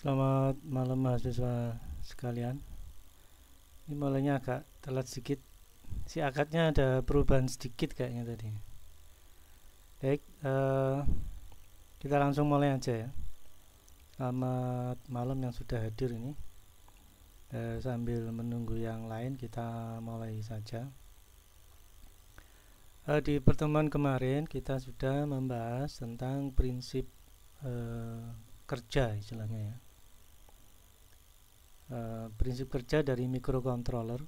Selamat malam mahasiswa sekalian. Ini mulainya agak telat sedikit. Si akadnya ada perubahan sedikit kayaknya tadi. Baik, uh, kita langsung mulai aja ya. Selamat malam yang sudah hadir ini. Uh, sambil menunggu yang lain kita mulai saja. Uh, di pertemuan kemarin kita sudah membahas tentang prinsip uh, kerja istilahnya ya uh, prinsip kerja dari microcontroller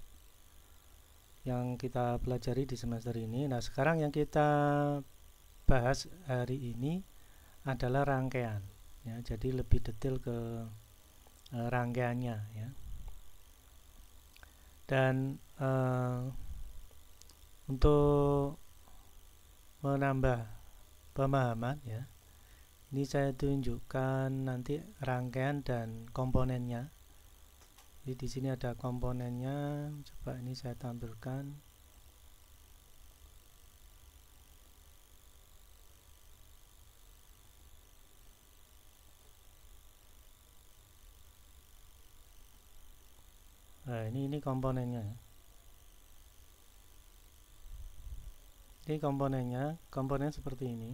yang kita pelajari di semester ini. Nah, sekarang yang kita bahas hari ini adalah rangkaian. Ya, jadi lebih detail ke uh, rangkaiannya. Ya. Dan uh, untuk menambah pemahaman, ya, ini saya tunjukkan nanti rangkaian dan komponennya jadi di sini ada komponennya coba ini saya tampilkan nah ini ini komponennya ini komponennya komponen seperti ini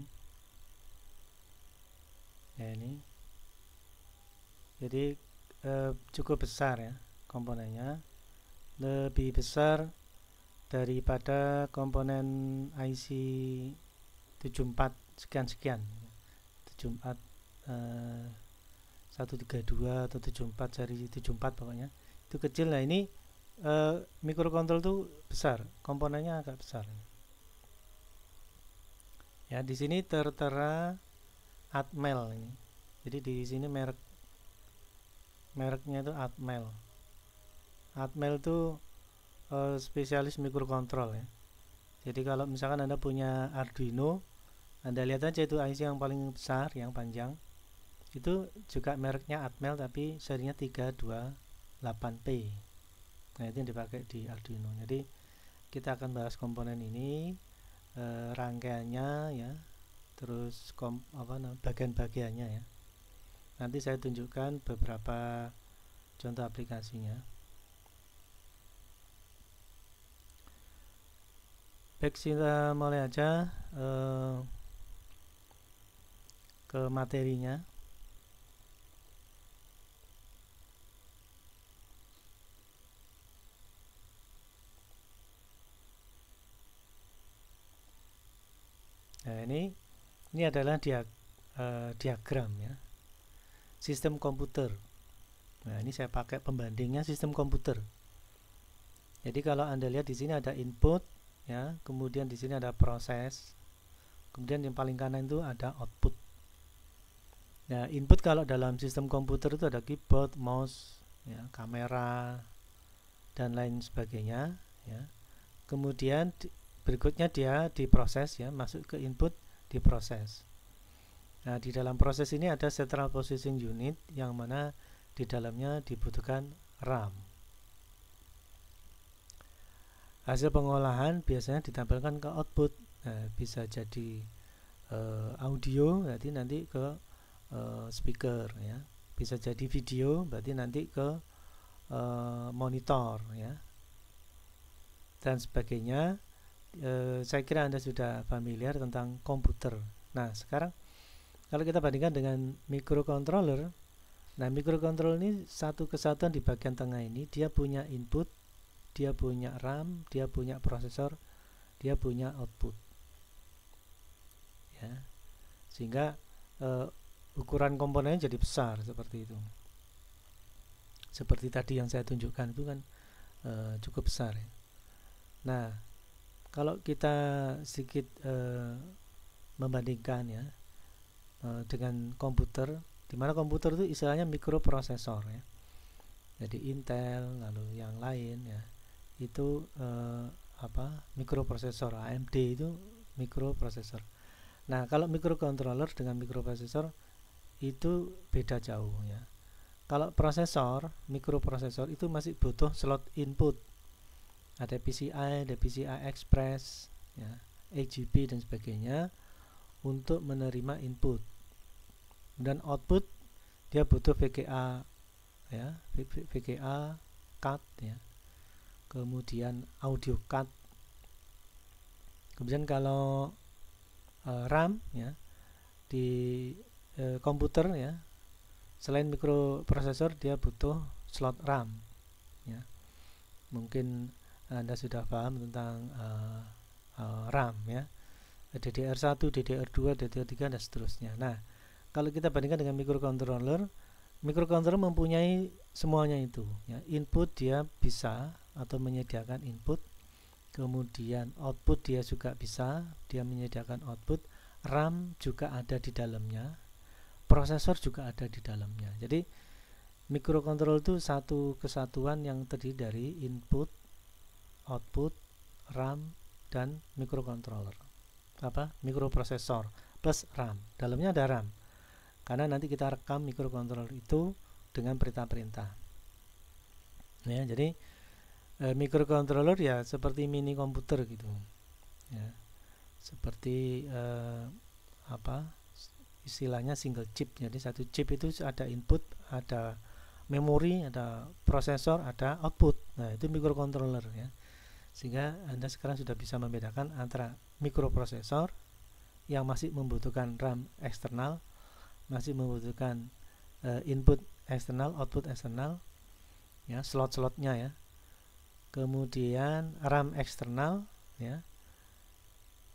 ya ini jadi Eh, cukup besar ya komponennya lebih besar daripada komponen IC 74 sekian-sekian 74 eh, 132 atau 74 dari 74 pokoknya itu kecil nah ini eh, mikrokontrol tuh besar komponennya agak besar ya di sini tertera Atmel ini jadi di sini merek mereknya itu Atmel Atmel itu uh, spesialis mikrokontrol ya jadi kalau misalkan anda punya Arduino anda lihat aja itu IC yang paling besar yang panjang itu juga mereknya Atmel tapi serinya 328P nah itu yang dipakai di Arduino jadi kita akan bahas komponen ini e, rangkaiannya ya terus kom, apa bagian-bagiannya ya Nanti saya tunjukkan beberapa contoh aplikasinya. Baik, kita mulai aja eh, ke materinya. Nah, ini ini adalah dia, eh, diagram ya sistem komputer. Nah, ini saya pakai pembandingnya sistem komputer. Jadi kalau Anda lihat di sini ada input ya, kemudian di sini ada proses. Kemudian yang paling kanan itu ada output. Nah, input kalau dalam sistem komputer itu ada keyboard, mouse, ya, kamera dan lain sebagainya ya. Kemudian berikutnya dia diproses ya, masuk ke input diproses. Nah, di dalam proses ini ada central processing unit yang mana di dalamnya dibutuhkan RAM. Hasil pengolahan biasanya ditampilkan ke output. Nah, bisa jadi e, audio, berarti nanti ke e, speaker ya. Bisa jadi video, berarti nanti ke e, monitor ya. Dan sebagainya. E, saya kira Anda sudah familiar tentang komputer. Nah, sekarang kalau kita bandingkan dengan microcontroller, nah microcontroller ini satu kesatuan di bagian tengah ini dia punya input, dia punya RAM, dia punya prosesor, dia punya output. Ya. Sehingga uh, ukuran komponennya jadi besar seperti itu. Seperti tadi yang saya tunjukkan itu kan uh, cukup besar. Ya. Nah, kalau kita sedikit uh, membandingkan ya Eh, dengan komputer di mana komputer itu istilahnya mikroprosesor ya jadi Intel lalu yang lain ya itu eh, apa mikroprosesor AMD itu mikroprosesor nah kalau microcontroller dengan mikroprosesor itu beda jauh ya kalau prosesor mikroprosesor itu masih butuh slot input ada PCI ada PCI Express ya AGP dan sebagainya untuk menerima input dan output dia butuh VGA ya VGA cut ya kemudian audio cut kemudian kalau e, RAM ya di e, komputer ya selain mikroprosesor dia butuh slot RAM ya mungkin anda sudah paham tentang e, RAM ya DDR1, DDR2, DDR3 dan seterusnya. Nah, kalau kita bandingkan dengan microcontroller, microcontroller mempunyai semuanya itu. Ya. Input dia bisa atau menyediakan input, kemudian output dia juga bisa, dia menyediakan output, RAM juga ada di dalamnya, prosesor juga ada di dalamnya. Jadi microcontroller itu satu kesatuan yang terdiri dari input, output, RAM dan microcontroller apa mikroprosesor plus RAM. Dalamnya ada RAM. Karena nanti kita rekam mikrokontroler itu dengan perintah-perintah. Ya, jadi e, mikrokontroler ya seperti mini komputer gitu. Ya. Seperti e, apa? istilahnya single chip. Jadi satu chip itu ada input, ada memori, ada prosesor, ada output. Nah, itu mikrokontroler ya sehingga Anda sekarang sudah bisa membedakan antara mikroprosesor yang masih membutuhkan RAM eksternal, masih membutuhkan uh, input eksternal, output eksternal, ya slot-slotnya ya. Kemudian RAM eksternal, ya.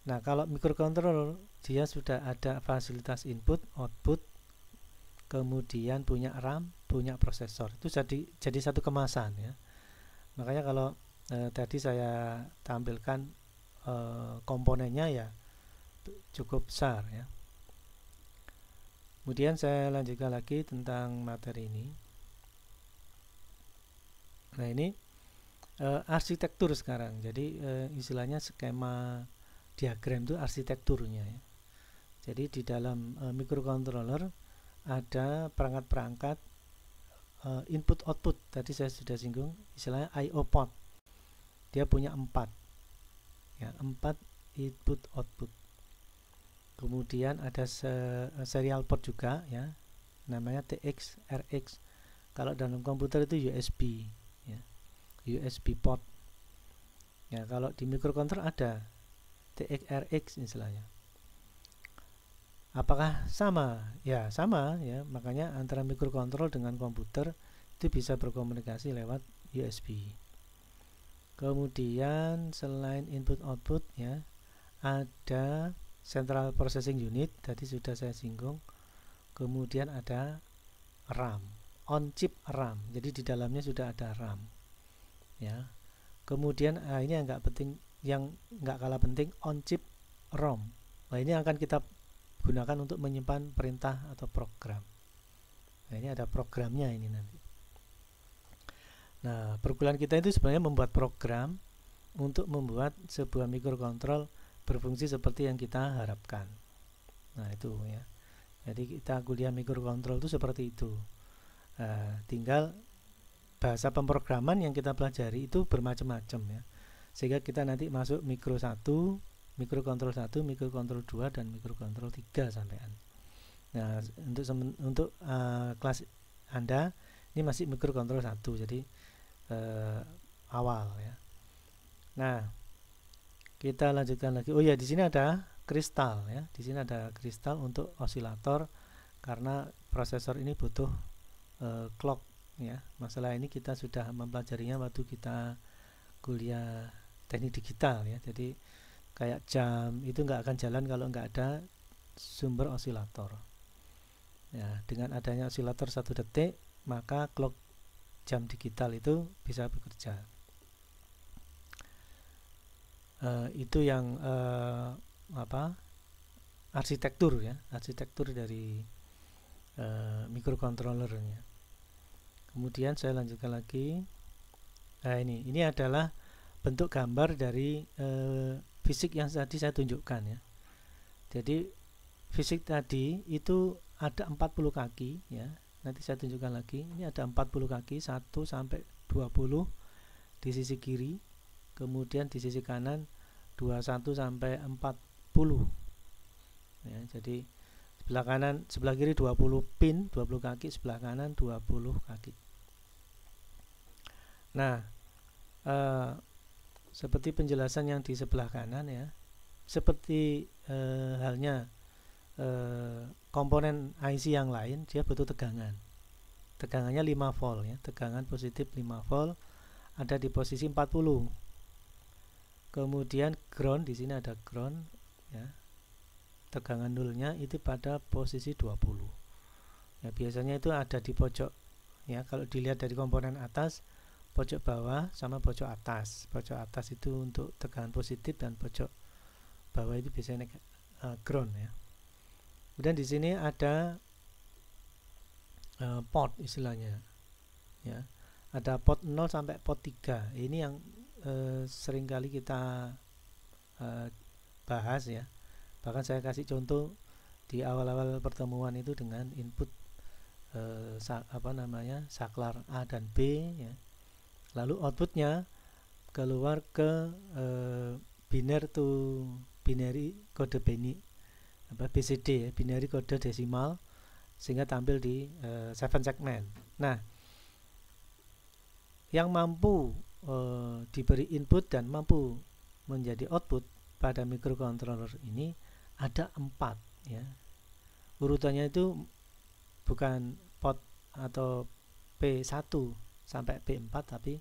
Nah kalau microcontroller dia sudah ada fasilitas input, output, kemudian punya RAM, punya prosesor. Itu jadi jadi satu kemasan ya. Makanya kalau eh, tadi saya tampilkan eh, komponennya ya cukup besar ya kemudian saya lanjutkan lagi tentang materi ini nah ini eh, arsitektur sekarang jadi eh, istilahnya skema diagram itu arsitekturnya ya jadi di dalam e, eh, microcontroller ada perangkat-perangkat eh, input output tadi saya sudah singgung istilahnya IO port dia punya empat ya empat input output kemudian ada se eh, serial port juga ya namanya TX RX kalau dalam komputer itu USB ya. USB port ya kalau di microcontroller ada TX-RX istilahnya apakah sama ya sama ya makanya antara microcontroller dengan komputer itu bisa berkomunikasi lewat USB kemudian selain input output ya ada central processing unit tadi sudah saya singgung kemudian ada RAM on chip RAM jadi di dalamnya sudah ada RAM ya kemudian nah ini yang nggak penting yang nggak kalah penting on chip ROM nah ini akan kita gunakan untuk menyimpan perintah atau program nah ini ada programnya ini nanti Nah, perkuliahan kita itu sebenarnya membuat program untuk membuat sebuah mikrokontrol berfungsi seperti yang kita harapkan. Nah, itu ya. Jadi kita kuliah mikrokontrol itu seperti itu. Uh, tinggal bahasa pemrograman yang kita pelajari itu bermacam-macam ya. Sehingga kita nanti masuk mikro 1, mikrokontrol 1, mikrokontrol 2 dan mikrokontrol 3 sampean. Nah, untuk untuk uh, kelas Anda ini masih mikrokontrol 1. Jadi eh, awal ya. Nah, kita lanjutkan lagi. Oh ya, di sini ada kristal ya. Di sini ada kristal untuk osilator karena prosesor ini butuh eh, clock ya. Masalah ini kita sudah mempelajarinya waktu kita kuliah teknik digital ya. Jadi kayak jam itu nggak akan jalan kalau nggak ada sumber osilator. Ya, dengan adanya osilator satu detik maka clock jam digital itu bisa bekerja. Uh, itu yang uh, apa arsitektur ya arsitektur dari uh, mikrokontrolernya. Kemudian saya lanjutkan lagi. Nah ini ini adalah bentuk gambar dari uh, fisik yang tadi saya tunjukkan ya. Jadi fisik tadi itu ada 40 kaki ya nanti saya tunjukkan lagi ini ada 40 kaki 1 sampai 20 di sisi kiri kemudian di sisi kanan 21 sampai 40 ya, jadi sebelah kanan sebelah kiri 20 pin 20 kaki sebelah kanan 20 kaki nah eh, seperti penjelasan yang di sebelah kanan ya seperti eh, halnya eh, komponen IC yang lain dia butuh tegangan tegangannya 5 volt ya tegangan positif 5 volt ada di posisi 40 kemudian ground di sini ada ground ya tegangan nulnya itu pada posisi 20 ya biasanya itu ada di pojok ya kalau dilihat dari komponen atas pojok bawah sama pojok atas pojok atas itu untuk tegangan positif dan pojok bawah itu biasanya uh, ground ya kemudian di sini ada uh, pot istilahnya ya ada pot 0 sampai pot 3 ini yang uh, seringkali kita uh, bahas ya bahkan saya kasih contoh di awal-awal pertemuan itu dengan input eh, sak, apa namanya saklar A dan B ya. lalu outputnya keluar ke eh, biner to binary kode bini apa BCD ya, binary kode desimal sehingga tampil di uh, seven segment. Nah, yang mampu uh, diberi input dan mampu menjadi output pada microcontroller ini ada empat ya. Urutannya itu bukan pot atau P1 sampai P4 tapi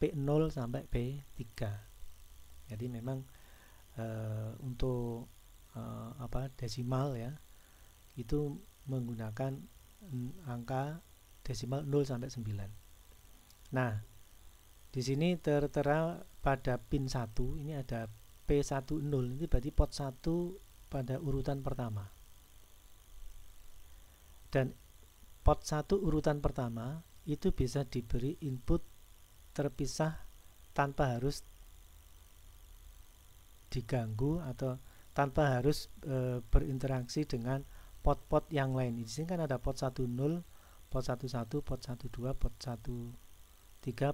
P0 sampai P3. Jadi memang e, untuk uh, apa desimal ya itu menggunakan angka desimal 0 sampai 9. Nah, di sini tertera pada pin 1 ini ada P10 ini berarti pot 1 pada urutan pertama. Dan pot 1 urutan pertama itu bisa diberi input terpisah tanpa harus diganggu atau tanpa harus e, berinteraksi dengan pot-pot yang lain. Di sini kan ada pot 10, pot 11, pot 12, pot 13, pot 14,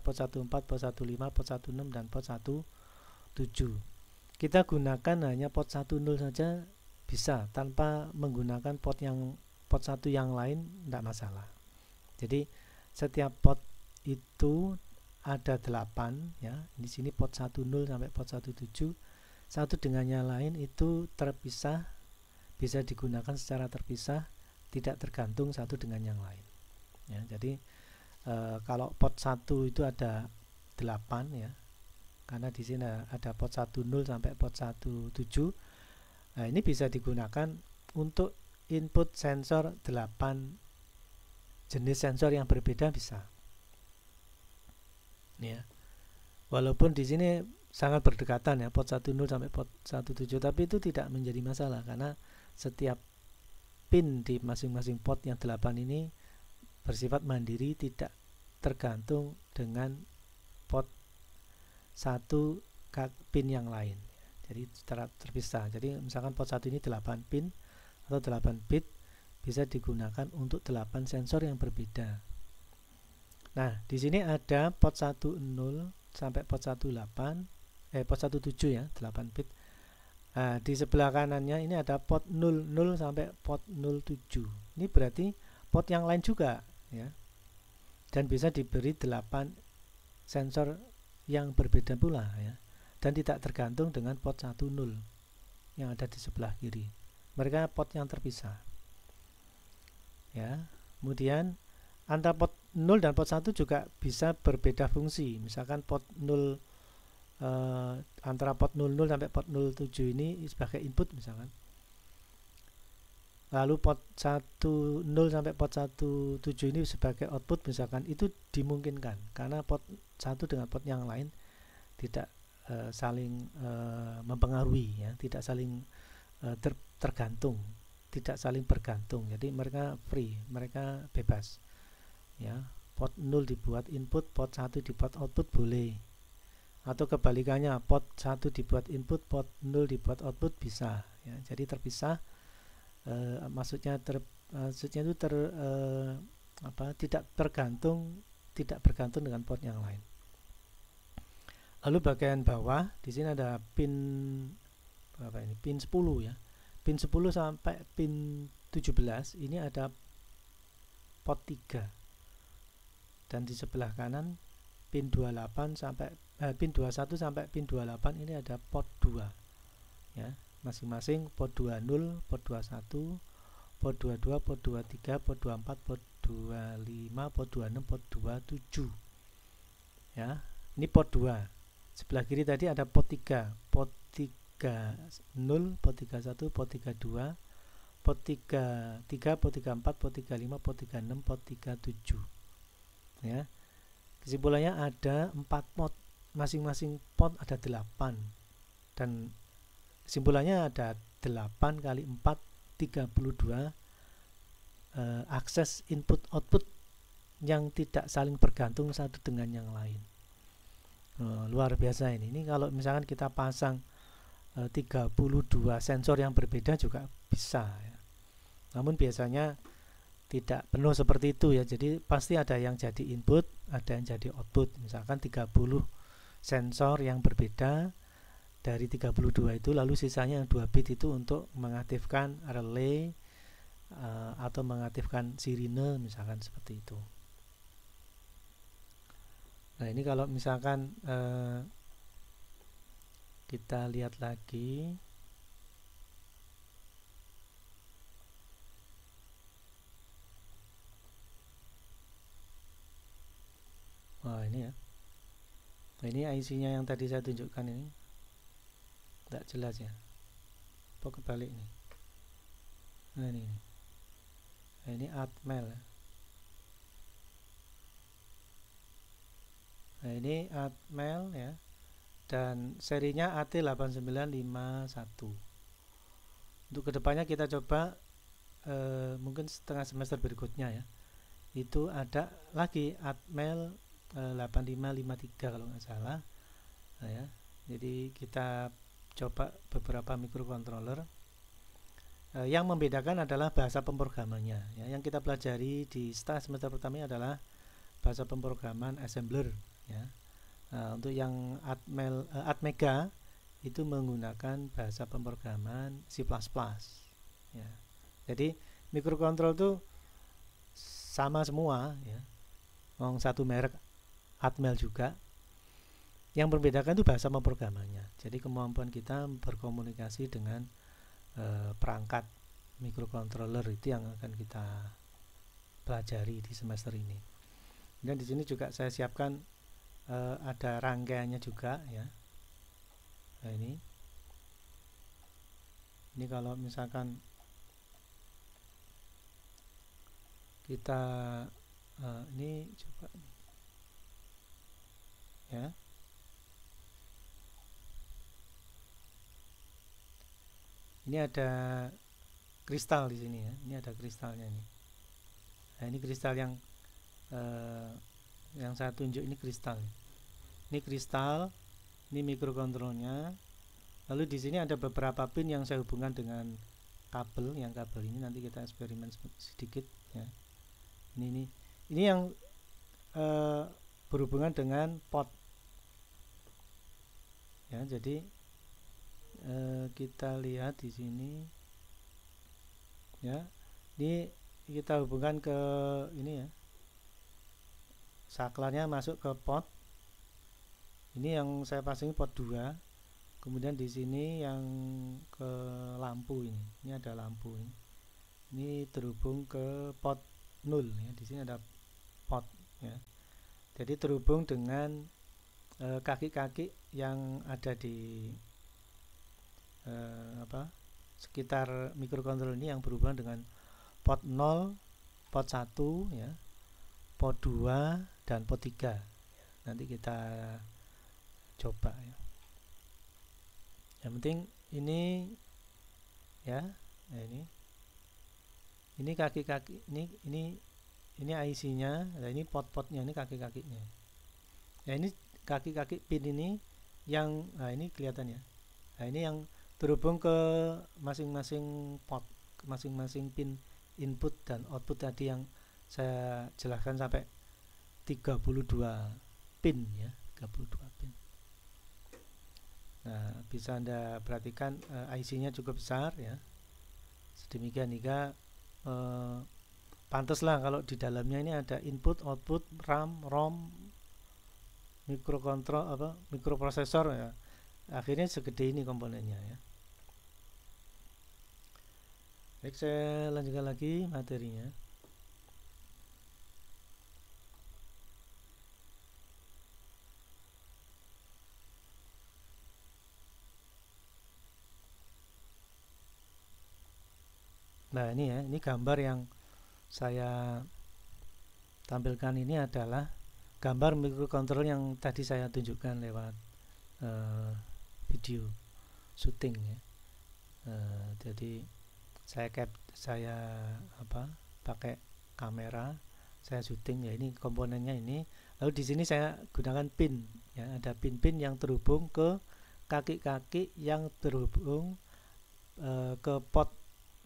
pot 15, pot 16 dan pot 17. Kita gunakan hanya pot 10 saja bisa tanpa menggunakan pot yang pot 1 yang lain tidak masalah. Jadi setiap pot itu ada 8 ya. Di sini pot 10 sampai pot 17 satu dengan yang lain itu terpisah bisa digunakan secara terpisah tidak tergantung satu dengan yang lain ya jadi e, kalau pot satu itu ada 8 ya karena di sini ada pot nol sampai pot 17 nah ini bisa digunakan untuk input sensor 8 jenis sensor yang berbeda bisa ya walaupun di sini sangat berdekatan ya pot 10 sampai pot 17 tapi itu tidak menjadi masalah karena setiap pin di masing-masing pot yang 8 ini bersifat mandiri tidak tergantung dengan pot satu pin yang lain jadi secara terpisah jadi misalkan pot satu ini 8 pin atau 8 bit bisa digunakan untuk 8 sensor yang berbeda nah di sini ada pot 10 sampai pot 18 eh port 17 ya 8 bit nah, di sebelah kanannya ini ada port 00 sampai port 07 ini berarti port yang lain juga ya dan bisa diberi 8 sensor yang berbeda pula ya dan tidak tergantung dengan port 10 yang ada di sebelah kiri mereka port yang terpisah ya kemudian antara port 0 dan port 1 juga bisa berbeda fungsi misalkan port 0 uh, antara port 00 sampai port 07 ini sebagai input misalkan lalu port 10 sampai port 17 ini sebagai output misalkan itu dimungkinkan karena port satu dengan port yang lain tidak uh, saling uh, mempengaruhi ya tidak saling uh, ter tergantung tidak saling bergantung jadi mereka free mereka bebas ya port 0 dibuat input port 1 dibuat output boleh atau kebalikannya pot 1 dibuat input pot 0 dibuat output bisa ya jadi terpisah e, maksudnya ter, maksudnya itu ter e, apa tidak tergantung tidak bergantung dengan port yang lain lalu bagian bawah di sini ada pin apa ini pin 10 ya pin 10 sampai pin 17 ini ada pot 3 dan di sebelah kanan pin 28 sampai eh, pin 21 sampai pin 28 ini ada port 2 ya masing-masing port 20 port 21 port 22 port 23 port 24 port 25 port 26 port 27 ya ini port 2 sebelah kiri tadi ada port 3 port 30 port 31 port 32 port 33 port 34 port 35 port 36 port 37 ya kesimpulannya ada 4 mod masing-masing pot ada 8 dan simpulannya ada 8 kali 4 32 eh, akses input output yang tidak saling bergantung satu dengan yang lain eh, luar biasa ini ini kalau misalkan kita pasang eh, 32 sensor yang berbeda juga bisa ya. namun biasanya tidak penuh seperti itu ya jadi pasti ada yang jadi input ada yang jadi output misalkan 30 sensor yang berbeda dari 32 itu lalu sisanya yang 2 bit itu untuk mengaktifkan relay uh, atau mengaktifkan sirine misalkan seperti itu nah ini kalau misalkan uh, kita lihat lagi wah ini ya ini IC-nya yang tadi saya tunjukkan ini tidak jelas ya atau kebalik ini nah ini nah, ini atmel ya. nah ini atmel ya dan serinya AT8951 untuk kedepannya kita coba e, mungkin setengah semester berikutnya ya itu ada lagi atmel 8553 eh, kalau nggak salah nah, ya jadi kita coba beberapa microcontroller e, eh, yang membedakan adalah bahasa pemrogramannya ya. yang kita pelajari di setelah semester pertama adalah bahasa pemrograman assembler ya nah, untuk yang atmel e, atmega itu menggunakan bahasa pemrograman C++ ya jadi microcontrol itu sama semua ya mau satu merek Atmel juga. Yang membedakan itu bahasa memprogramannya Jadi kemampuan kita berkomunikasi dengan e, perangkat microcontroller itu yang akan kita pelajari di semester ini. Dan di sini juga saya siapkan e, ada rangkaiannya juga ya. Nah, ini. Ini kalau misalkan kita e, ini coba ya ini ada kristal di sini ya ini ada kristalnya nih nah ini kristal yang eh, yang saya tunjuk ini kristal ini kristal ini mikrokontrolnya lalu di sini ada beberapa pin yang saya hubungkan dengan kabel yang kabel ini nanti kita eksperimen sedikit ya ini ini ini yang eh, berhubungan dengan pot ya jadi e, kita lihat di sini ya ini kita hubungkan ke ini ya saklarnya masuk ke pot ini yang saya pasang pot 2 kemudian di sini yang ke lampu ini ini ada lampu ini ini terhubung ke pot 0 ya di sini ada pot ya jadi terhubung dengan eh, kaki-kaki e, kaki -kaki yang ada di eh, apa sekitar mikrokontrol ini yang berhubungan dengan port 0, port 1 ya, port 2 dan port 3. Nanti kita coba ya. Yang penting ini ya, ya ini. Ini kaki-kaki ini ini ini IC-nya, nah ini port-portnya ini kaki-kakinya. Ya ini kaki-kaki pin ini yang nah ini kelihatan ya nah ini yang terhubung ke masing-masing port masing-masing pin input dan output tadi yang saya jelaskan sampai 32 pin ya 32 pin nah bisa anda perhatikan uh, eh, IC nya cukup besar ya sedemikian hingga pantas eh, pantaslah kalau di dalamnya ini ada input output RAM ROM mikrokontrol apa mikroprosesor ya akhirnya segede ini komponennya ya baik saya lanjutkan lagi materinya nah ini ya ini gambar yang saya tampilkan ini adalah gambar mikrokontrol yang tadi saya tunjukkan lewat uh, video syuting ya. Uh, jadi saya cap saya apa pakai kamera saya syuting ya ini komponennya ini lalu di sini saya gunakan pin ya ada pin-pin yang terhubung ke kaki-kaki yang terhubung uh, ke pot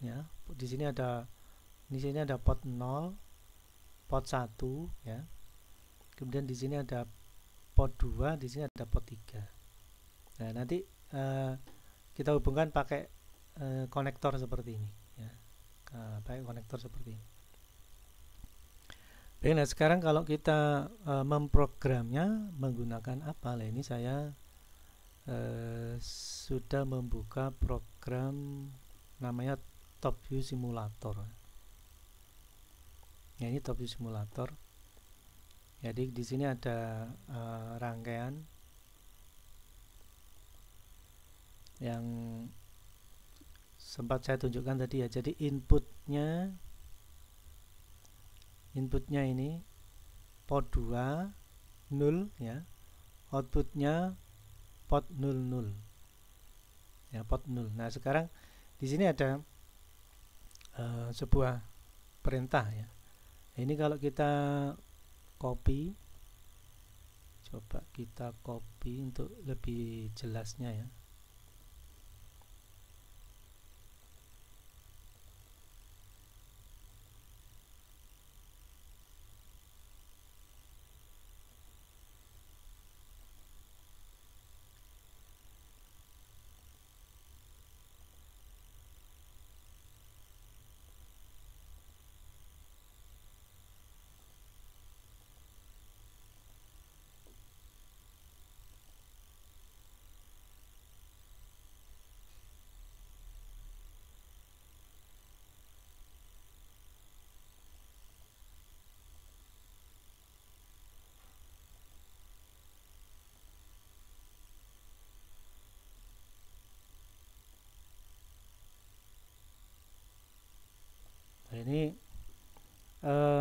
ya di sini ada di sini ada pot 0 pot 1 ya kemudian di sini ada pot 2 di sini ada pot 3 nah nanti uh, kita hubungkan pakai uh, konektor seperti ini ya uh, pakai konektor seperti ini Baik, nah sekarang kalau kita uh, memprogramnya menggunakan apa? Nah, ini saya uh, sudah membuka program namanya Top View Simulator. nah, ini Top View Simulator. Jadi di sini ada uh, rangkaian yang sempat saya tunjukkan tadi ya. Jadi inputnya inputnya ini port 2 0 ya. Outputnya port 00. Ya, port 0. Nah, sekarang di sini ada uh, sebuah perintah ya. Ini kalau kita copy coba kita copy untuk lebih jelasnya ya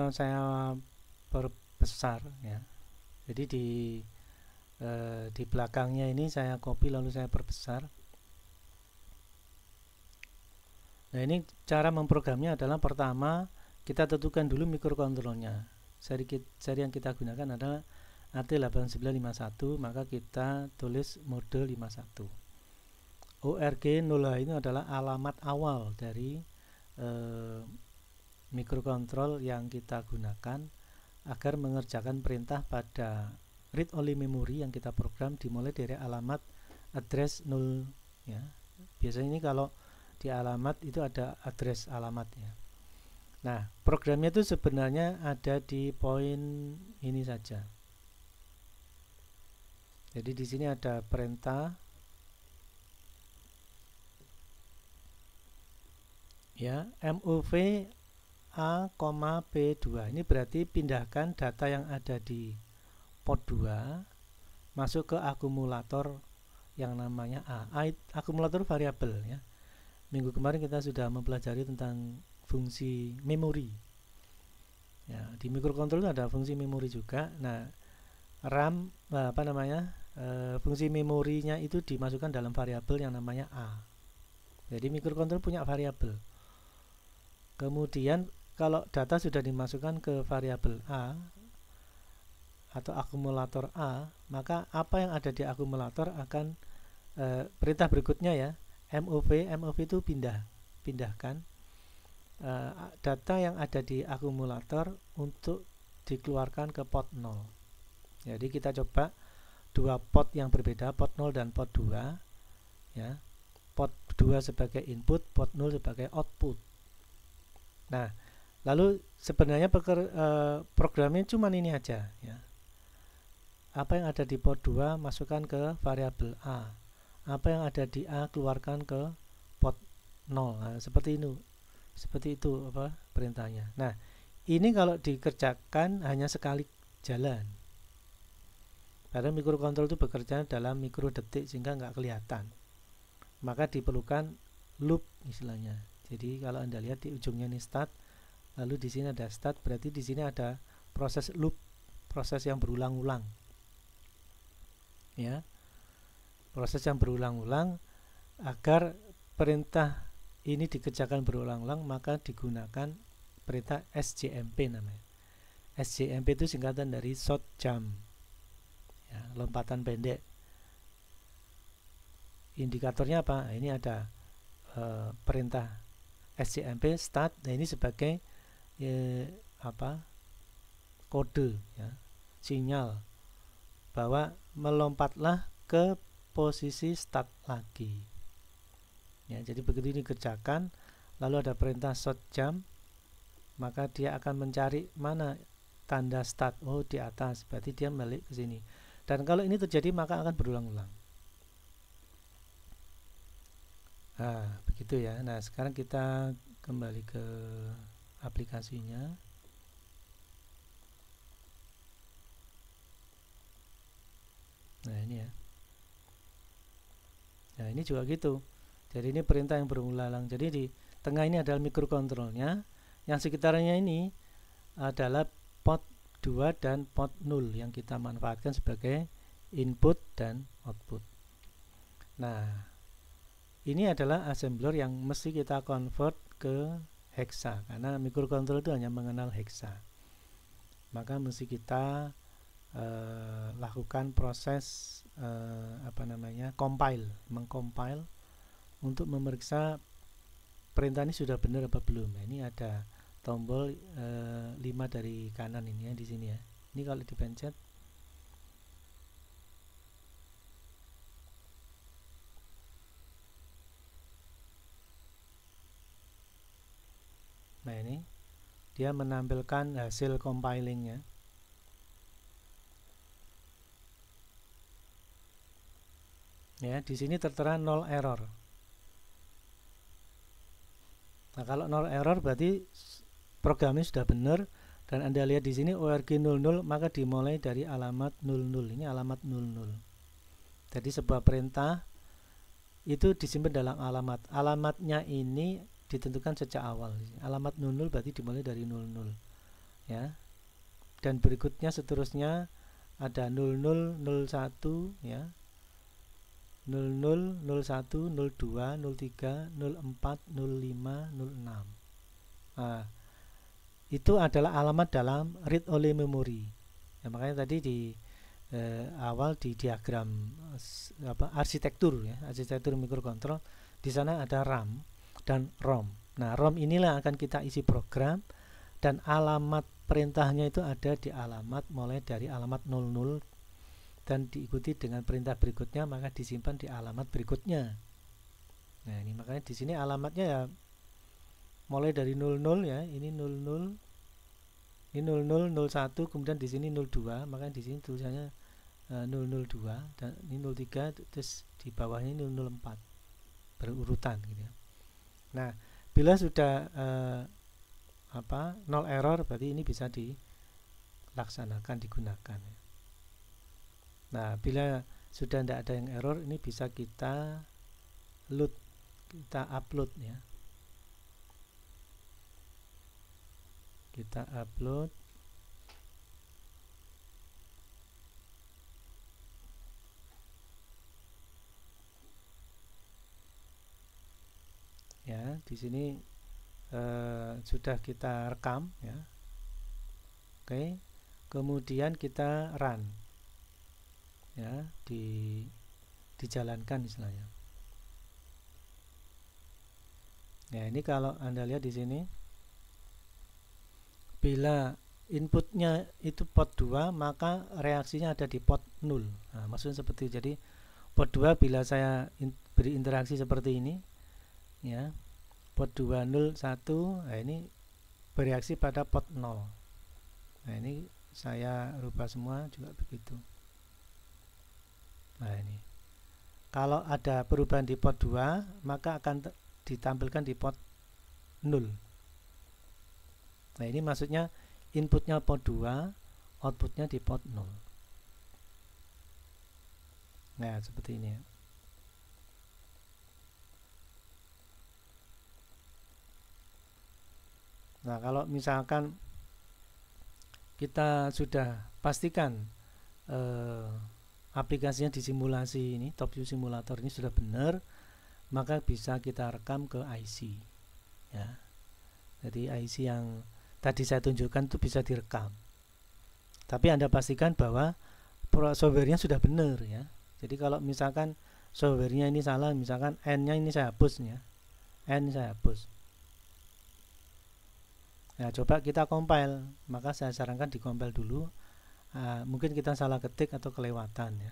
akan saya perbesar ya jadi di eh, di belakangnya ini saya copy lalu saya perbesar nah ini cara memprogramnya adalah pertama kita tentukan dulu mikrokontrolnya seri, seri yang kita gunakan adalah AT8951 maka kita tulis mode 51 ORG 0 ini adalah alamat awal dari eh, mikrokontrol yang kita gunakan agar mengerjakan perintah pada read only memory yang kita program dimulai dari alamat address 0 ya. Biasanya ini kalau di alamat itu ada address alamat ya. Nah, programnya itu sebenarnya ada di poin ini saja. Jadi di sini ada perintah ya MOV A, P2. Ini berarti pindahkan data yang ada di pot 2 masuk ke akumulator yang namanya A. A akumulator variabel ya. Minggu kemarin kita sudah mempelajari tentang fungsi memori. Ya, di microcontroller ada fungsi memori juga. Nah, RAM eh, apa namanya? E, fungsi memorinya itu dimasukkan dalam variabel yang namanya A. Jadi microcontroller punya variabel. Kemudian kalau data sudah dimasukkan ke variabel A atau akumulator A, maka apa yang ada di akumulator akan e, perintah berikutnya ya, MOV, MOV itu pindah, pindahkan e, data yang ada di akumulator untuk dikeluarkan ke pot 0. Jadi kita coba dua pot yang berbeda, pot 0 dan pot 2 ya. pot 2 sebagai input, pot 0 sebagai output. Nah, Lalu sebenarnya peker, uh, programnya cuma ini aja ya. Apa yang ada di port 2 masukkan ke variabel A. Apa yang ada di A keluarkan ke port 0. Nah, seperti itu. Seperti itu apa perintahnya. Nah, ini kalau dikerjakan hanya sekali jalan. Karena mikrokontrol itu bekerja dalam mikro detik sehingga nggak kelihatan. Maka diperlukan loop istilahnya. Jadi kalau Anda lihat di ujungnya ini start lalu di sini ada start berarti di sini ada proses loop proses yang berulang-ulang ya proses yang berulang-ulang agar perintah ini dikerjakan berulang-ulang maka digunakan perintah SJMP namanya SJMP itu singkatan dari short jump ya, lompatan pendek indikatornya apa ini ada e, perintah SJMP start nah ini sebagai ya, apa kode ya, sinyal bahwa melompatlah ke posisi start lagi ya jadi begitu ini kerjakan lalu ada perintah short jump maka dia akan mencari mana tanda start oh di atas berarti dia balik ke sini dan kalau ini terjadi maka akan berulang-ulang nah begitu ya nah sekarang kita kembali ke aplikasinya nah ini ya nah ini juga gitu jadi ini perintah yang berulang jadi di tengah ini adalah mikrokontrolnya yang sekitarnya ini adalah pot 2 dan pot 0 yang kita manfaatkan sebagai input dan output nah ini adalah assembler yang mesti kita convert ke heksa karena mikrokontrol itu hanya mengenal heksa maka mesti kita eh, lakukan proses eh, apa namanya compile mengcompile untuk memeriksa perintah ini sudah benar apa belum nah, ini ada tombol eh, 5 dari kanan ini ya di sini ya ini kalau dipencet dia menampilkan hasil compilingnya ya di sini tertera nol error nah kalau nol error berarti programnya sudah benar dan anda lihat di sini org 00 maka dimulai dari alamat 00 ini alamat 00 jadi sebuah perintah itu disimpan dalam alamat alamatnya ini ditentukan sejak awal. Alamat 00 berarti dimulai dari 00. Ya. Dan berikutnya seterusnya ada 0001 ya. 00 01 02 03 04 05 06. Nah, itu adalah alamat dalam read only memory. Ya, makanya tadi di eh, awal di diagram eh, apa arsitektur ya, arsitektur mikrokontrol di sana ada RAM dan ROM. Nah, ROM inilah akan kita isi program dan alamat perintahnya itu ada di alamat mulai dari alamat 00 dan diikuti dengan perintah berikutnya maka disimpan di alamat berikutnya. Nah, ini makanya di sini alamatnya ya mulai dari 00 ya, ini 00 ini 0001 kemudian di sini 02 maka di sini tulisannya 002 eh, dan ini 03 terus di bawahnya 004 berurutan gitu ya. Nah, bila sudah eh, apa nol error berarti ini bisa dilaksanakan digunakan. Nah, bila sudah tidak ada yang error ini bisa kita load kita upload ya kita upload ya di sini eh, sudah kita rekam ya oke kemudian kita run ya di dijalankan istilahnya ya ini kalau anda lihat di sini bila inputnya itu pot 2 maka reaksinya ada di pot 0 nah, maksudnya seperti jadi pot 2 bila saya in, beri interaksi seperti ini ya pot 201 nah ini bereaksi pada pot 0 nah ini saya rubah semua juga begitu nah ini kalau ada perubahan di pot 2 maka akan ditampilkan di pot 0 nah ini maksudnya inputnya pot 2 outputnya di pot 0 nah seperti ini ya Nah, kalau misalkan kita sudah pastikan eh, aplikasinya di simulasi ini, top view simulator ini sudah benar, maka bisa kita rekam ke IC. Ya. Jadi IC yang tadi saya tunjukkan itu bisa direkam. Tapi Anda pastikan bahwa softwarenya sudah benar ya. Jadi kalau misalkan softwarenya ini salah, misalkan N-nya ini saya hapus ya. N saya hapus Nah, coba kita compile. Maka saya sarankan di compile dulu. Uh, mungkin kita salah ketik atau kelewatan ya.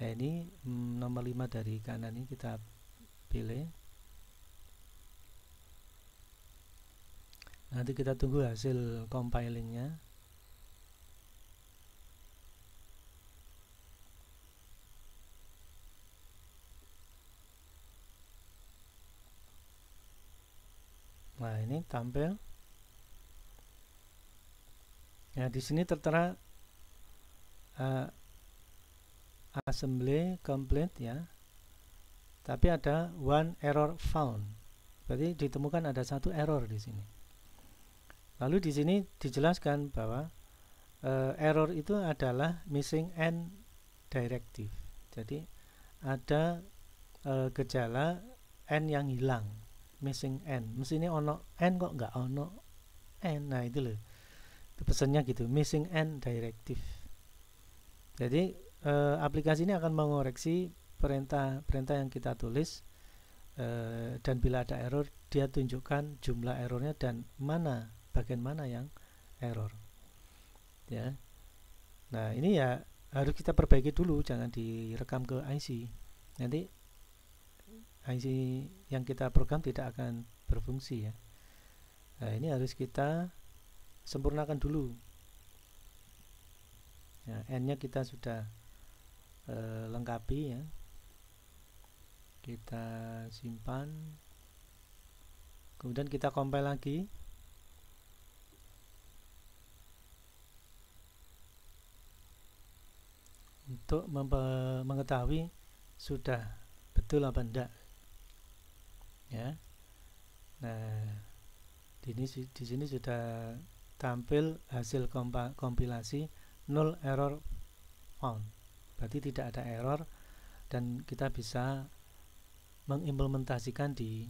Nah, ini mm, nomor 5 dari kanan ini kita pilih. Nanti kita tunggu hasil compilingnya. Nah, ini tampil Ya, di sini tertera uh, assembly complete ya. Tapi ada one error found. Berarti ditemukan ada satu error di sini. Lalu di sini dijelaskan bahwa uh, error itu adalah missing end directive. Jadi ada uh, gejala end yang hilang, missing n. ini ono end kok nggak ono end Nah, itu loh pesannya gitu missing and directive jadi e, aplikasi ini akan mengoreksi perintah perintah yang kita tulis e, dan bila ada error dia tunjukkan jumlah errornya dan mana bagian mana yang error ya nah ini ya harus kita perbaiki dulu jangan direkam ke IC nanti IC yang kita program tidak akan berfungsi ya nah ini harus kita sempurnakan dulu ya, n-nya kita sudah e, lengkapi ya kita simpan kemudian kita compile lagi untuk mengetahui sudah betul apa tidak ya nah di sini di sini sudah tampil hasil kompilasi null error found berarti tidak ada error dan kita bisa mengimplementasikan di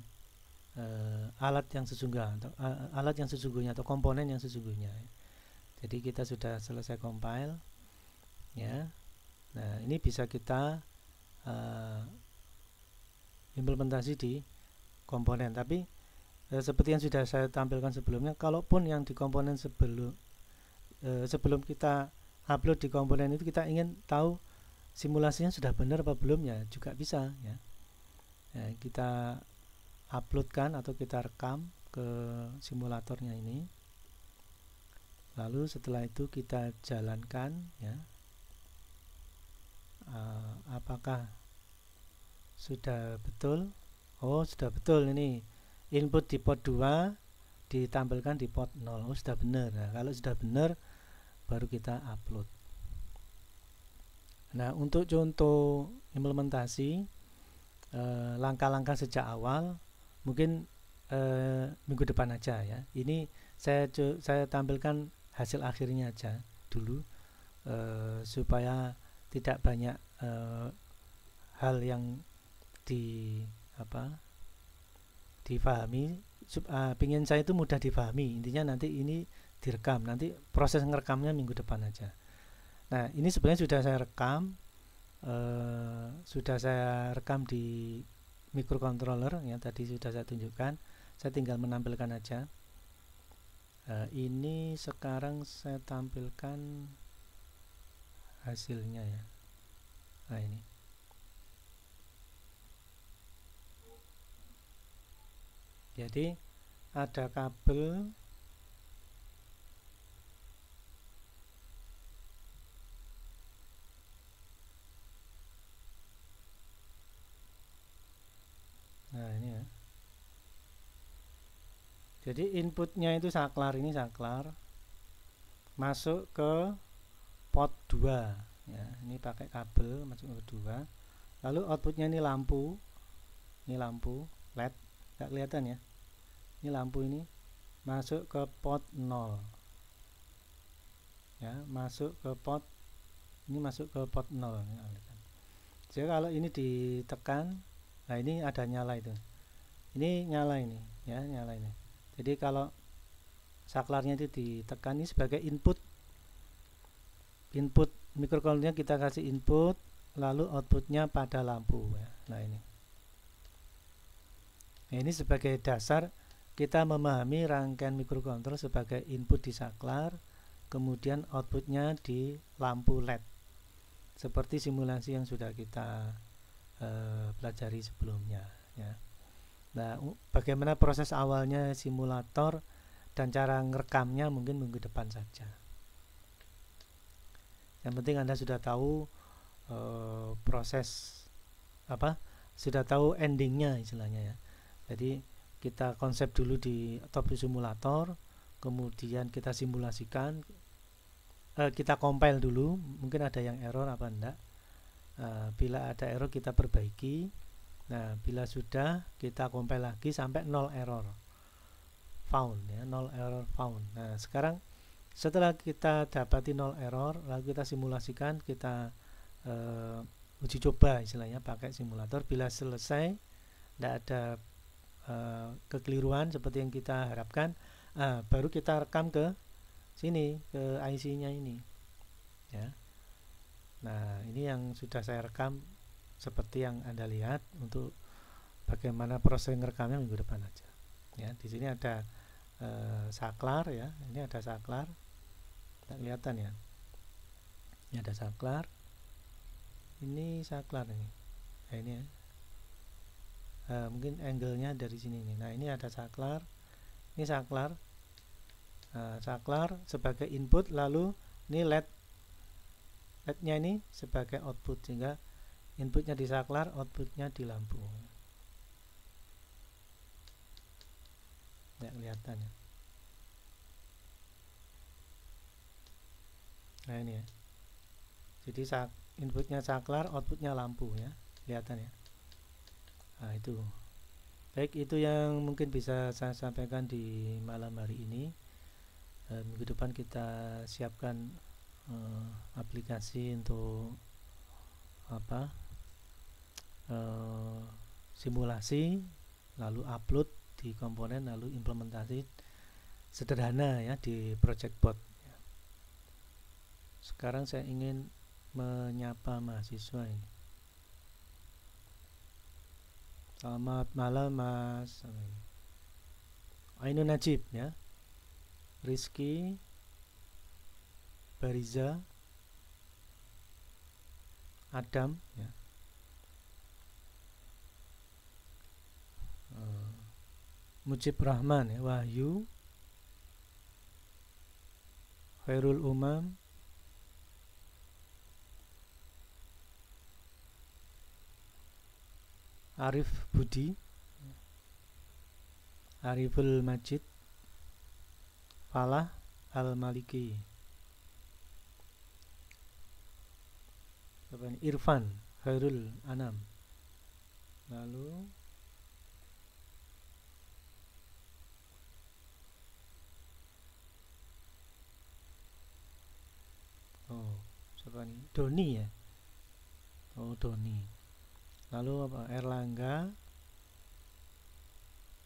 uh, alat yang sesungguhnya atau, uh, alat yang sesungguhnya atau komponen yang sesungguhnya jadi kita sudah selesai compile ya nah ini bisa kita uh, implementasi di komponen tapi e, seperti yang sudah saya tampilkan sebelumnya kalaupun yang di komponen sebelum e, sebelum kita upload di komponen itu kita ingin tahu simulasinya sudah benar apa belum ya juga bisa ya, e, kita uploadkan atau kita rekam ke simulatornya ini lalu setelah itu kita jalankan ya e, apakah sudah betul oh sudah betul ini input di port 2 ditampilkan di port 0 oh, sudah benar nah, kalau sudah benar baru kita upload nah untuk contoh implementasi eh, langkah-langkah eh, sejak awal mungkin eh, minggu depan aja ya ini saya saya tampilkan hasil akhirnya aja dulu eh, supaya tidak banyak eh, hal yang di apa difahami uh, pingin saya itu mudah difahami intinya nanti ini direkam nanti proses ngerekamnya minggu depan aja nah ini sebenarnya sudah saya rekam uh, sudah saya rekam di microcontroller yang tadi sudah saya tunjukkan saya tinggal menampilkan aja uh, ini sekarang saya tampilkan hasilnya ya nah ini jadi ada kabel nah ini ya jadi inputnya itu saklar ini saklar masuk ke pot 2 ya ini pakai kabel masuk ke 2 lalu outputnya ini lampu ini lampu led nggak kelihatan ya ini lampu ini masuk ke pot 0 ya masuk ke pot ini masuk ke pot 0 jadi kalau ini ditekan nah ini ada nyala itu ini nyala ini ya nyala ini jadi kalau saklarnya itu ditekan ini sebagai input input mikrokontrolnya kita kasih input lalu outputnya pada lampu ya. nah ini ini sebagai dasar kita memahami rangkaian mikrokontrol sebagai input di saklar, kemudian outputnya di lampu LED. Seperti simulasi yang sudah kita e, pelajari sebelumnya. Ya. Nah, bagaimana proses awalnya simulator dan cara ngerekamnya mungkin minggu depan saja. Yang penting Anda sudah tahu e, proses apa, sudah tahu endingnya istilahnya ya jadi kita konsep dulu di top simulator, kemudian kita simulasikan, eh, kita compile dulu, mungkin ada yang error apa enggak. Eh, bila ada error kita perbaiki. Nah, bila sudah kita compile lagi sampai nol error found ya, nol error found. Nah, sekarang setelah kita dapati nol error, lalu kita simulasikan, kita eh, uji coba istilahnya pakai simulator bila selesai tidak ada uh, kekeliruan seperti yang kita harapkan uh, baru kita rekam ke sini ke IC-nya ini ya nah ini yang sudah saya rekam seperti yang anda lihat untuk bagaimana proses rekamnya minggu depan aja ya di sini ada uh, saklar ya ini ada saklar tak kelihatan ya ini ada saklar ini saklar ini ya, ini ya uh, mungkin angle-nya dari sini nih. Nah, ini ada saklar. Ini saklar. Uh, saklar sebagai input lalu ini LED LED-nya ini sebagai output sehingga inputnya di saklar, outputnya di lampu. Tidak kelihatan ya? Nah ini ya. Jadi inputnya saklar, outputnya lampu ya. Kelihatan ya nah, itu baik itu yang mungkin bisa saya sampaikan di malam hari ini e, minggu depan kita siapkan e, aplikasi untuk apa e, simulasi lalu upload di komponen lalu implementasi sederhana ya di project bot sekarang saya ingin menyapa mahasiswa ini Selamat malam Mas. Ainun Najib ya. Rizky Bariza Adam ya. Eh, Mujib Rahman ya, Wahyu Khairul Umam Arif Budi Ariful Majid Falah Al-Maliki Irfan Khairul Anam lalu oh siapa ini? Doni ya oh Doni lalu apa Erlangga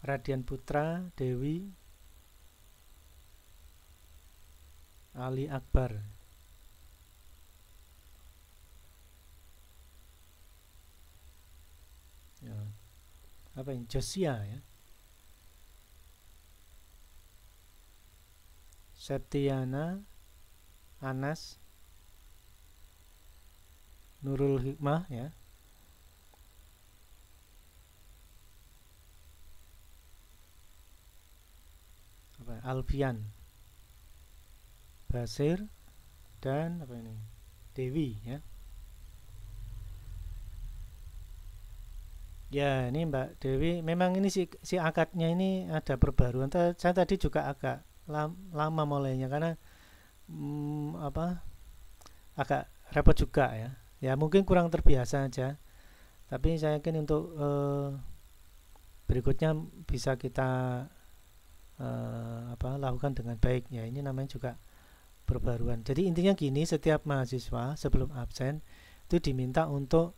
Radian Putra Dewi Ali Akbar ya. apa yang Josia ya Septiana Anas Nurul Hikmah ya apa Alfian Basir dan apa ini Dewi ya Ya, ini Mbak Dewi, memang ini si, si akadnya ini ada perbaruan. saya tadi juga agak lama mulainya karena hmm, apa? agak repot juga ya. Ya, mungkin kurang terbiasa aja. Tapi saya yakin untuk eh, berikutnya bisa kita uh, apa lakukan dengan baik ya ini namanya juga perbaruan jadi intinya gini setiap mahasiswa sebelum absen itu diminta untuk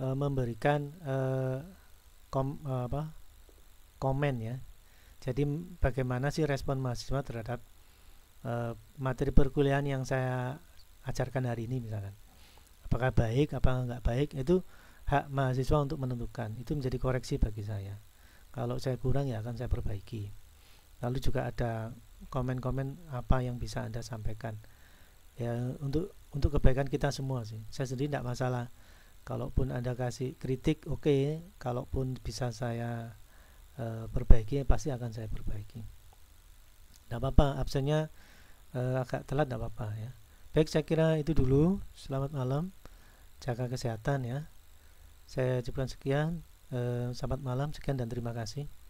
uh, memberikan uh, kom, uh, apa komen ya jadi bagaimana sih respon mahasiswa terhadap uh, materi perkuliahan yang saya ajarkan hari ini misalkan apakah baik apa enggak baik itu hak mahasiswa untuk menentukan itu menjadi koreksi bagi saya kalau saya kurang ya akan saya perbaiki lalu juga ada komen-komen apa yang bisa anda sampaikan ya untuk untuk kebaikan kita semua sih saya sendiri tidak masalah kalaupun anda kasih kritik oke okay. kalaupun bisa saya uh, perbaiki pasti akan saya perbaiki tidak apa-apa absennya uh, agak telat tidak apa-apa ya baik saya kira itu dulu selamat malam jaga kesehatan ya saya cukupkan sekian uh, selamat malam sekian dan terima kasih